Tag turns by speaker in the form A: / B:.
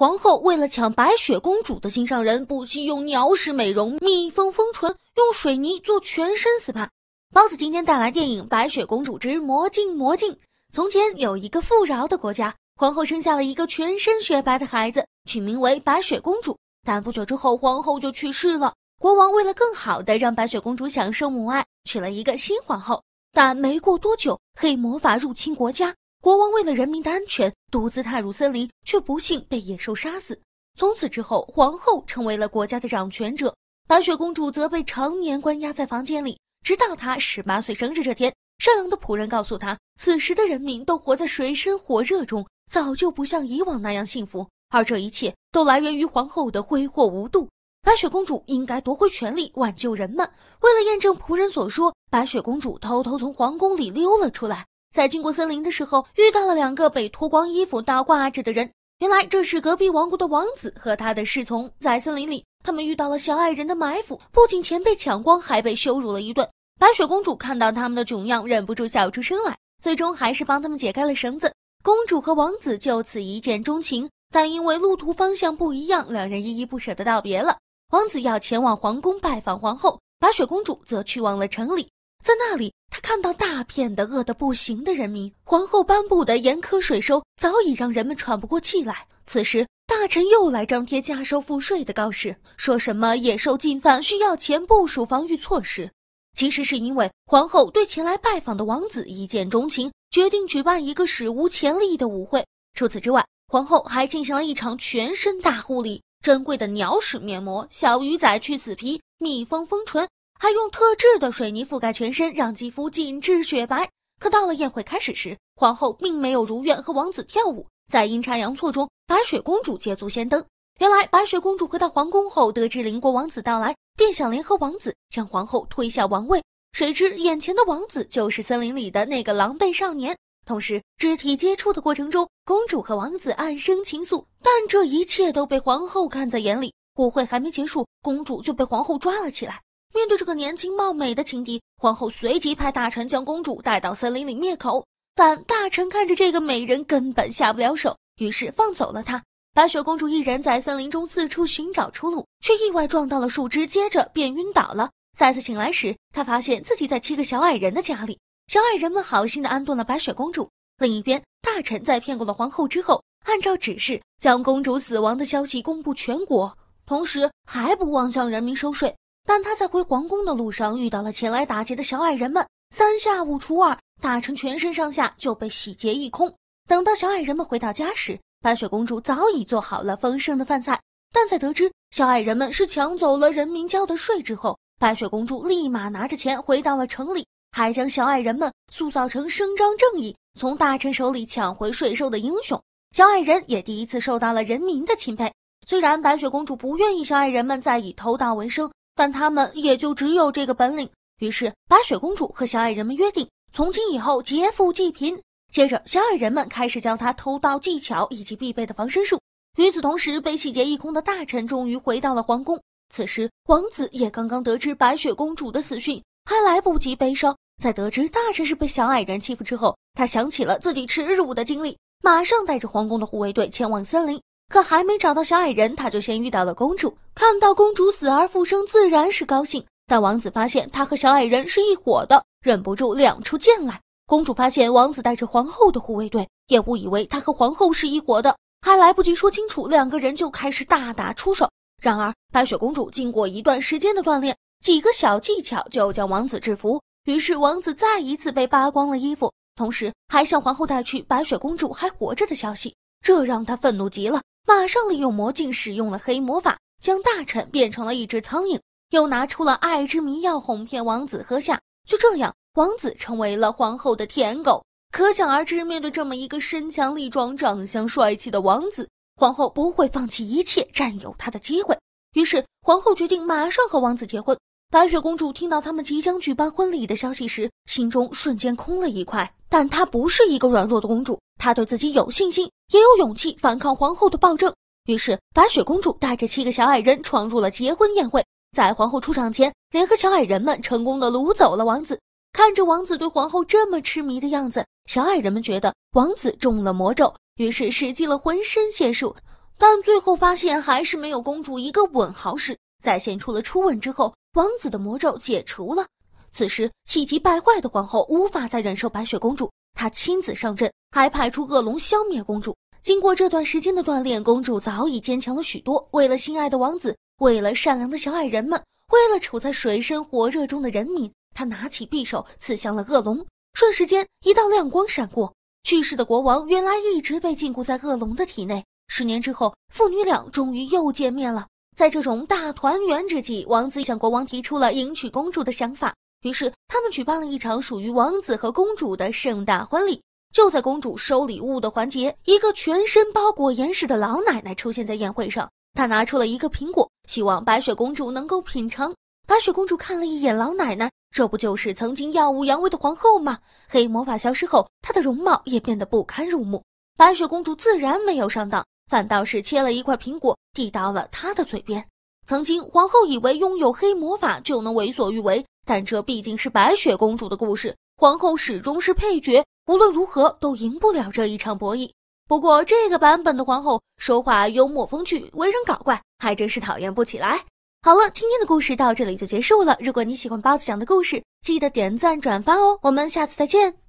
A: 皇后为了抢白雪公主的心上人，不惜用鸟屎美容、蜜蜂封唇，用水泥做全身 SPA。包子今天带来电影《白雪公主之魔镜魔镜》。从前有一个富饶的国家，皇后生下了一个全身雪白的孩子，取名为白雪公主。但不久之后，皇后就去世了。国王为了更好的让白雪公主享受母爱，娶了一个新皇后。但没过多久，黑魔法入侵国家。国王为了人民的安全，独自踏入森林，却不幸被野兽杀死。从此之后，皇后成为了国家的掌权者，白雪公主则被常年关押在房间里，直到她十八岁生日这天，善良的仆人告诉她，此时的人民都活在水深火热中，早就不像以往那样幸福，而这一切都来源于皇后的挥霍无度。白雪公主应该夺回权力，挽救人们。为了验证仆人所说，白雪公主偷偷从皇宫里溜了出来。在经过森林的时候，遇到了两个被脱光衣服倒挂着的人。原来这是隔壁王国的王子和他的侍从。在森林里，他们遇到了小矮人的埋伏，不仅钱被抢光，还被羞辱了一顿。白雪公主看到他们的窘样，忍不住笑出声来。最终还是帮他们解开了绳子。公主和王子就此一见钟情，但因为路途方向不一样，两人依依不舍地道别了。王子要前往皇宫拜访皇后，白雪公主则去往了城里，在那里。他看到大片的饿得不行的人民，皇后颁布的严苛税收早已让人们喘不过气来。此时，大臣又来张贴加收赋税的告示，说什么野兽进犯需要钱部署防御措施。其实是因为皇后对前来拜访的王子一见钟情，决定举办一个史无前例的舞会。除此之外，皇后还进行了一场全身大护理：珍贵的鸟屎面膜、小鱼仔去死皮、蜜蜂封唇。还用特制的水泥覆盖全身，让肌肤紧致雪白。可到了宴会开始时，皇后并没有如愿和王子跳舞。在阴差阳错中，白雪公主捷足先登。原来，白雪公主回到皇宫后，得知邻国王子到来，便想联合王子将皇后推下王位。谁知眼前的王子就是森林里的那个狼狈少年。同时，肢体接触的过程中，公主和王子暗生情愫。但这一切都被皇后看在眼里。舞会还没结束，公主就被皇后抓了起来。面对这个年轻貌美的情敌，皇后随即派大臣将公主带到森林里灭口。但大臣看着这个美人，根本下不了手，于是放走了她。白雪公主一人在森林中四处寻找出路，却意外撞到了树枝，接着便晕倒了。再次醒来时，她发现自己在七个小矮人的家里。小矮人们好心地安顿了白雪公主。另一边，大臣在骗过了皇后之后，按照指示将公主死亡的消息公布全国，同时还不忘向人民收税。但他在回皇宫的路上遇到了前来打劫的小矮人们，三下五除二，大臣全身上下就被洗劫一空。等到小矮人们回到家时，白雪公主早已做好了丰盛的饭菜。但在得知小矮人们是抢走了人民交的税之后，白雪公主立马拿着钱回到了城里，还将小矮人们塑造成伸张正义、从大臣手里抢回税收的英雄。小矮人也第一次受到了人民的钦佩。虽然白雪公主不愿意小矮人们再以偷盗为生。但他们也就只有这个本领。于是，白雪公主和小矮人们约定，从今以后劫富济贫。接着，小矮人们开始教他偷盗技巧以及必备的防身术。与此同时，被洗劫一空的大臣终于回到了皇宫。此时，王子也刚刚得知白雪公主的死讯，还来不及悲伤。在得知大臣是被小矮人欺负之后，他想起了自己耻辱的经历，马上带着皇宫的护卫队前往森林。可还没找到小矮人，他就先遇到了公主。看到公主死而复生，自然是高兴。但王子发现他和小矮人是一伙的，忍不住亮出剑来。公主发现王子带着皇后的护卫队，也误以为他和皇后是一伙的，还来不及说清楚，两个人就开始大打出手。然而白雪公主经过一段时间的锻炼，几个小技巧就将王子制服。于是王子再一次被扒光了衣服，同时还向皇后带去白雪公主还活着的消息，这让他愤怒极了。马上利用魔镜使用了黑魔法，将大臣变成了一只苍蝇，又拿出了爱之迷药哄骗王子喝下。就这样，王子成为了皇后的舔狗。可想而知，面对这么一个身强力壮、长相帅气的王子，皇后不会放弃一切占有他的机会。于是，皇后决定马上和王子结婚。白雪公主听到他们即将举办婚礼的消息时，心中瞬间空了一块。但她不是一个软弱的公主，她对自己有信心。也有勇气反抗皇后的暴政，于是白雪公主带着七个小矮人闯入了结婚宴会，在皇后出场前，联合小矮人们成功的掳走了王子。看着王子对皇后这么痴迷的样子，小矮人们觉得王子中了魔咒，于是使尽了浑身解数，但最后发现还是没有公主一个吻好使。在献出了初吻之后，王子的魔咒解除了。此时气急败坏的皇后无法再忍受白雪公主。他亲自上阵，还派出恶龙消灭公主。经过这段时间的锻炼，公主早已坚强了许多。为了心爱的王子，为了善良的小矮人们，为了处在水深火热中的人民，她拿起匕首刺向了恶龙。瞬时间，一道亮光闪过，去世的国王原来一直被禁锢在恶龙的体内。十年之后，父女俩终于又见面了。在这种大团圆之际，王子向国王提出了迎娶公主的想法。于是，他们举办了一场属于王子和公主的盛大婚礼。就在公主收礼物的环节，一个全身包裹严实的老奶奶出现在宴会上。她拿出了一个苹果，希望白雪公主能够品尝。白雪公主看了一眼老奶奶，这不就是曾经耀武扬威的皇后吗？黑魔法消失后，她的容貌也变得不堪入目。白雪公主自然没有上当，反倒是切了一块苹果递到了她的嘴边。曾经，皇后以为拥有黑魔法就能为所欲为。但这毕竟是白雪公主的故事，皇后始终是配角，无论如何都赢不了这一场博弈。不过这个版本的皇后说话幽默风趣，为人搞怪，还真是讨厌不起来。好了，今天的故事到这里就结束了。如果你喜欢包子讲的故事，记得点赞转发哦。我们下次再见。